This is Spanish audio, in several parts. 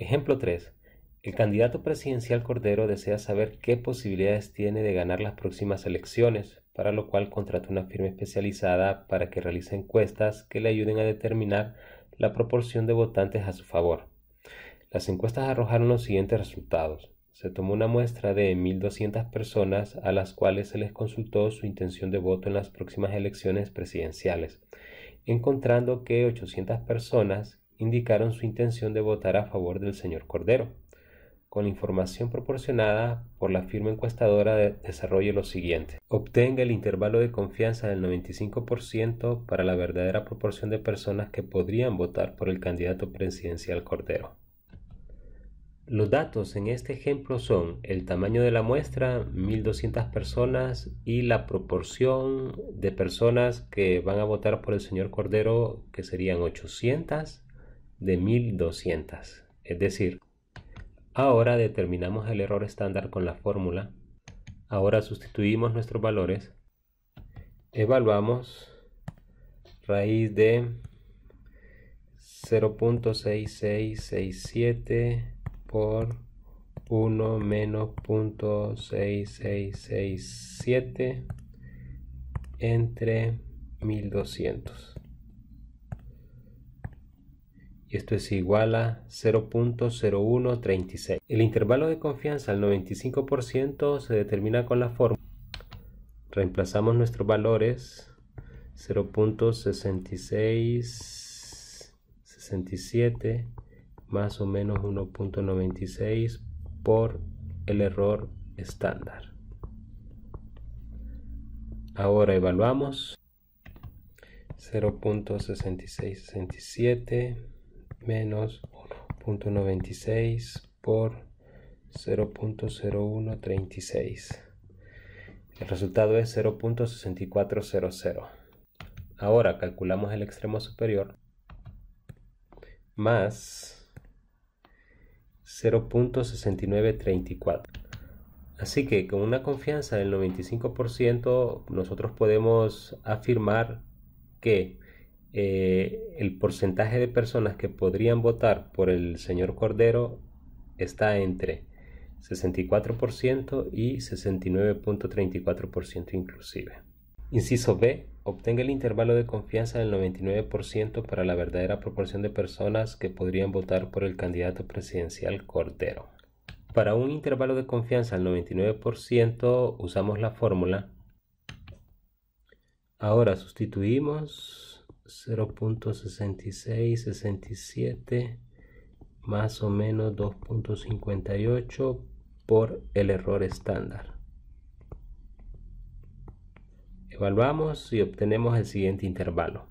Ejemplo 3. El candidato presidencial Cordero desea saber qué posibilidades tiene de ganar las próximas elecciones, para lo cual contrata una firma especializada para que realice encuestas que le ayuden a determinar la proporción de votantes a su favor. Las encuestas arrojaron los siguientes resultados. Se tomó una muestra de 1.200 personas a las cuales se les consultó su intención de voto en las próximas elecciones presidenciales, encontrando que 800 personas indicaron su intención de votar a favor del señor Cordero. Con la información proporcionada por la firma encuestadora, desarrolle lo siguiente. Obtenga el intervalo de confianza del 95% para la verdadera proporción de personas que podrían votar por el candidato presidencial Cordero. Los datos en este ejemplo son el tamaño de la muestra, 1200 personas, y la proporción de personas que van a votar por el señor Cordero, que serían 800, de 1200. Es decir, ahora determinamos el error estándar con la fórmula, ahora sustituimos nuestros valores, evaluamos raíz de 0.6667 por 1 menos 0.6667 entre 1200 y esto es igual a 0.0136. El intervalo de confianza al 95% se determina con la fórmula. Reemplazamos nuestros valores 0.66, más o menos 1.96 por el error estándar. Ahora evaluamos 0.6667 menos 1.96 por 0.0136. El resultado es 0.6400. Ahora calculamos el extremo superior más 0.6934. Así que con una confianza del 95% nosotros podemos afirmar que eh, el porcentaje de personas que podrían votar por el señor Cordero está entre 64% y 69.34% inclusive. Inciso B. Obtenga el intervalo de confianza del 99% para la verdadera proporción de personas que podrían votar por el candidato presidencial Cordero. Para un intervalo de confianza del 99% usamos la fórmula. Ahora sustituimos 0.66, más o menos 2.58 por el error estándar. Evaluamos y obtenemos el siguiente intervalo.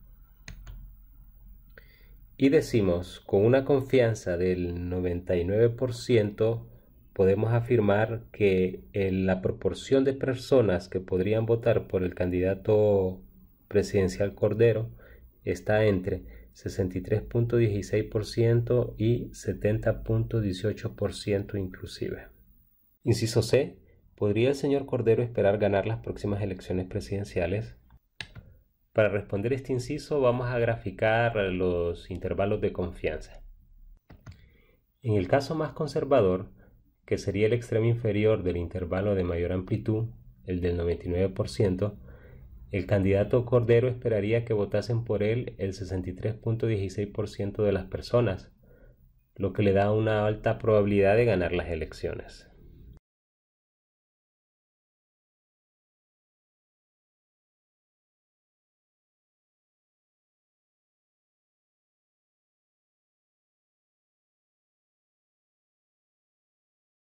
Y decimos, con una confianza del 99%, podemos afirmar que la proporción de personas que podrían votar por el candidato presidencial Cordero está entre 63.16% y 70.18% inclusive. Inciso C. ¿Podría el señor Cordero esperar ganar las próximas elecciones presidenciales? Para responder este inciso vamos a graficar los intervalos de confianza. En el caso más conservador, que sería el extremo inferior del intervalo de mayor amplitud, el del 99%, el candidato Cordero esperaría que votasen por él el 63.16% de las personas, lo que le da una alta probabilidad de ganar las elecciones.